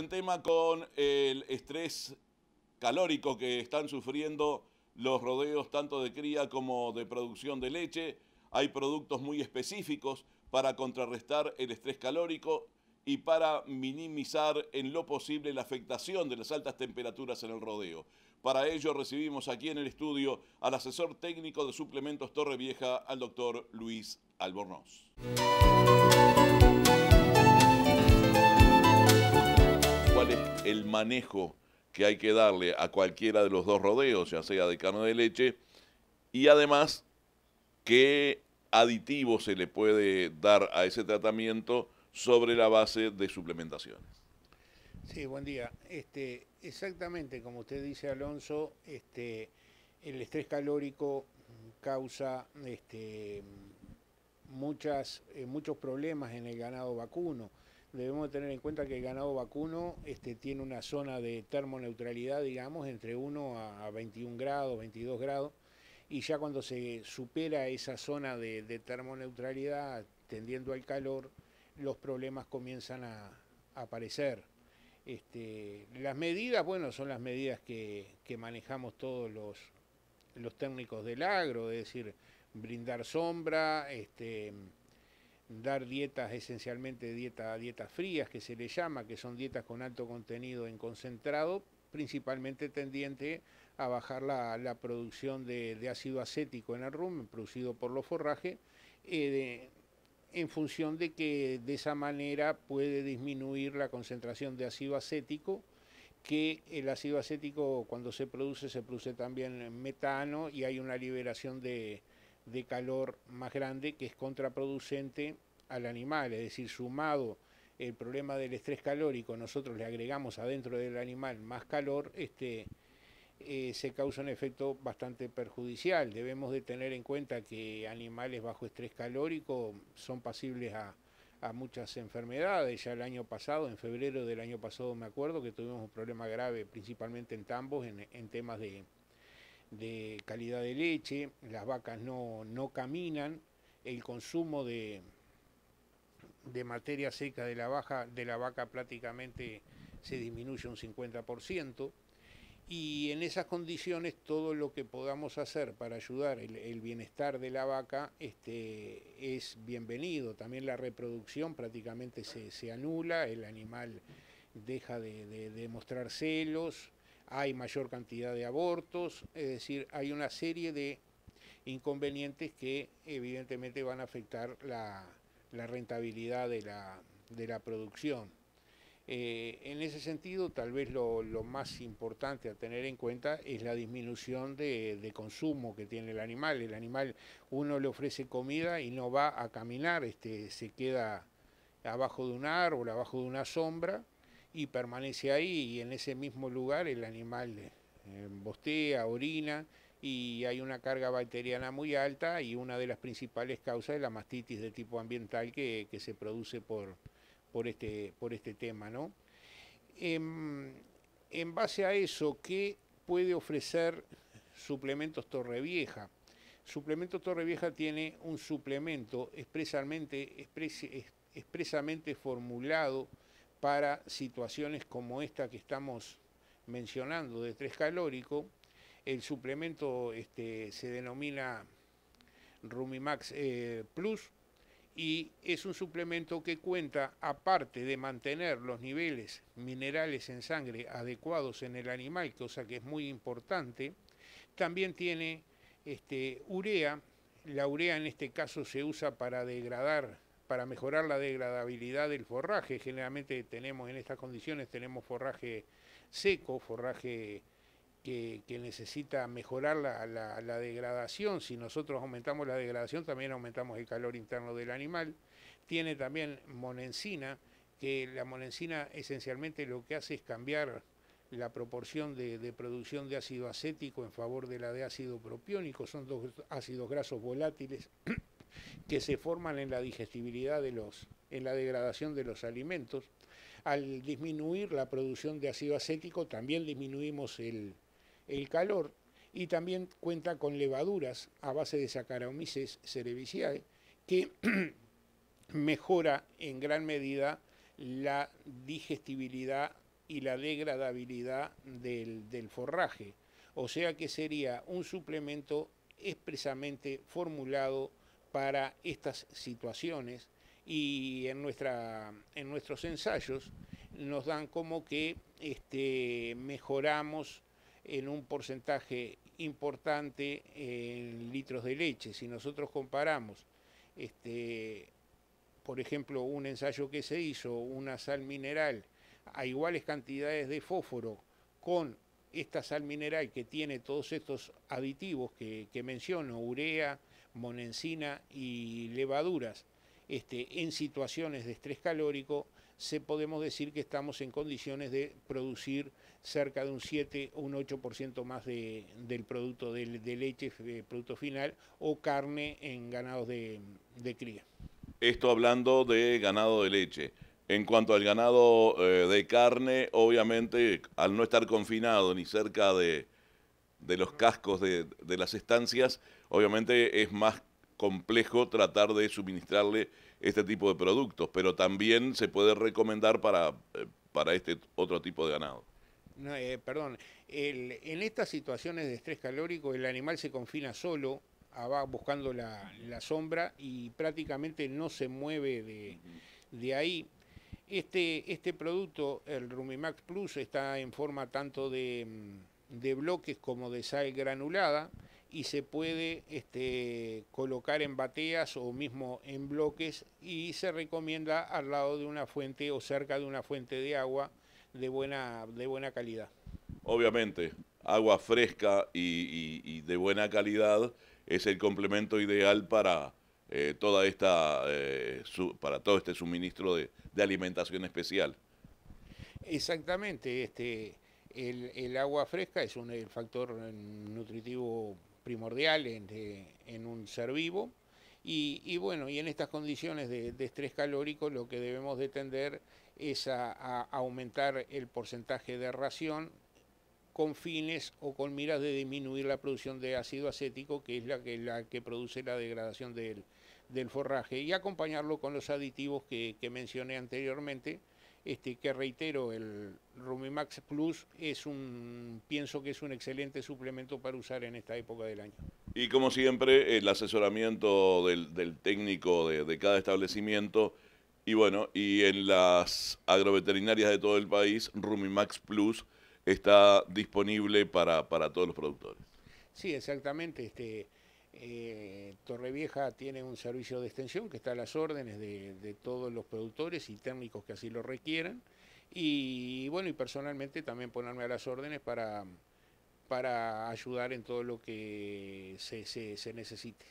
en tema con el estrés calórico que están sufriendo los rodeos tanto de cría como de producción de leche. Hay productos muy específicos para contrarrestar el estrés calórico y para minimizar en lo posible la afectación de las altas temperaturas en el rodeo. Para ello recibimos aquí en el estudio al asesor técnico de suplementos Torre Vieja, al doctor Luis Albornoz. el manejo que hay que darle a cualquiera de los dos rodeos, ya sea de carne de leche, y además qué aditivo se le puede dar a ese tratamiento sobre la base de suplementaciones. Sí, buen día. Este, exactamente, como usted dice, Alonso, este, el estrés calórico causa este, eh, muchos problemas en el ganado vacuno debemos tener en cuenta que el ganado vacuno este, tiene una zona de termoneutralidad, digamos, entre 1 a 21 grados, 22 grados, y ya cuando se supera esa zona de, termoneutralidad, tendiendo al calor, los problemas comienzan a, aparecer. Este, las medidas, bueno, son las medidas que, manejamos todos los, los técnicos del agro, es decir, brindar sombra, este, dar dietas esencialmente dieta, dietas frías, que se le llama, que son dietas con alto contenido en concentrado, principalmente tendiente a bajar la, producción de, ácido acético en el rumen producido por los forrajes, eh, en función de que de esa manera puede disminuir la concentración de ácido acético, que el ácido acético cuando se produce se produce también metano y hay una liberación de, de calor más grande que es contraproducente al animal, es decir, sumado el problema del estrés calórico, nosotros le agregamos adentro del animal más calor, este, eh, se causa un efecto bastante perjudicial. Debemos de tener en cuenta que animales bajo estrés calórico son pasibles a, a muchas enfermedades. Ya el año pasado, en febrero del año pasado me acuerdo que tuvimos un problema grave, principalmente en tambos, en, en temas de, de calidad de leche, las vacas no, caminan, el consumo de, materia seca de la, vaca prácticamente se disminuye un 50%, y en esas condiciones todo lo que podamos hacer para ayudar el, bienestar de la vaca este, es bienvenido. También la reproducción prácticamente se, anula, el animal deja de, de, de mostrar celos, hay mayor cantidad de abortos, es decir, hay una serie de inconvenientes que evidentemente van a afectar la, rentabilidad de la, producción. Eh, en ese sentido, tal vez lo, más importante a tener en cuenta es la disminución de, consumo que tiene el animal. El animal, uno le ofrece comida y no va a caminar, este, se queda abajo de un árbol, abajo de una sombra, y permanece ahí y en ese mismo lugar el animal eh, bostea, orina y hay una carga bacteriana muy alta y una de las principales causas es la mastitis de tipo ambiental que, se produce por, por, este, por este tema. ¿no? Em, en, base a eso, ¿qué puede ofrecer suplementos torre Torrevieja? Suplemento vieja tiene un suplemento expresamente, expresamente formulado para situaciones como esta que estamos mencionando de estrés calórico. El suplemento este, se denomina Rumimax eh, Plus y es un suplemento que cuenta, aparte de mantener los niveles minerales en sangre adecuados en el animal, cosa que es muy importante, también tiene este, urea. La urea en este caso se usa para degradar para mejorar la degradabilidad del forraje. Generalmente tenemos en estas condiciones tenemos forraje seco, forraje que, necesita mejorar la, degradación. Si nosotros aumentamos la degradación, también aumentamos el calor interno del animal. Tiene también monencina, que la monencina esencialmente lo que hace es cambiar la proporción de, de, producción de ácido acético en favor de la de ácido propiónico, son dos ácidos grasos volátiles que se forman en la digestibilidad de los, en la degradación de los alimentos. Al disminuir la producción de ácido acético también disminuimos el, calor y también cuenta con levaduras a base de Saccharomyces cerevisiae que mejora en gran medida la digestibilidad y la degradabilidad del, del, forraje. O sea que sería un suplemento expresamente formulado para estas situaciones y en, nuestros ensayos nos dan como que este, mejoramos en un porcentaje importante en litros de leche. Si nosotros comparamos, este, por ejemplo, un ensayo que se hizo, una sal mineral, a iguales cantidades de fósforo con esta sal mineral que tiene todos estos aditivos que menciono, urea, monensina y levaduras este, en situaciones de estrés calórico, se podemos decir que estamos en condiciones de producir cerca de un 7 o un 8% más del producto de, leche, producto final, o carne en ganados de, cría. Esto hablando de ganado de leche. En cuanto al ganado eh, de carne, obviamente al no estar confinado ni cerca de, de los cascos de, de las estancias, obviamente es más complejo tratar de suministrarle este tipo de productos, pero también se puede recomendar para, eh, para este otro tipo de ganado. Eh, perdón, en estas situaciones de estrés calórico el animal se confina solo, ah, va buscando la, la, sombra y prácticamente no se mueve de, de ahí. Este, este producto, el Rumimax Plus, está en forma tanto de mm, de bloques como de sal granulada y se puede este, colocar en bateas o mismo en bloques y se recomienda al lado de una fuente o cerca de una fuente de agua de buena, de buena calidad. Obviamente, agua fresca y, de buena calidad es el complemento ideal para, eh, toda esta, eh, para todo este suministro de, de alimentación especial. Exactamente, este, el, agua fresca es un el factor eh, nutritivo primordial eh, en, un ser vivo. Y, y, bueno, y en estas condiciones de, estrés calórico lo que debemos de tender es a, aumentar el porcentaje de ración con fines o con miras de disminuir la producción de ácido acético, que es la que, produce la degradación del, forraje, y acompañarlo con los aditivos que mencioné anteriormente, este, que reitero, el Rumimax Plus es un, pienso que es un excelente suplemento para usar en esta época del año. Y como siempre, el asesoramiento del, técnico de, cada establecimiento. Y bueno, y en las agroveterinarias de todo el país, Rumimax Plus está disponible para, todos los productores. Sí, exactamente. Este, eh, Torrevieja tiene un servicio de extensión que está a las órdenes de, todos los productores y técnicos que así lo requieran. Y, bueno, y personalmente también ponerme a las órdenes para, para ayudar en todo lo que se necesite.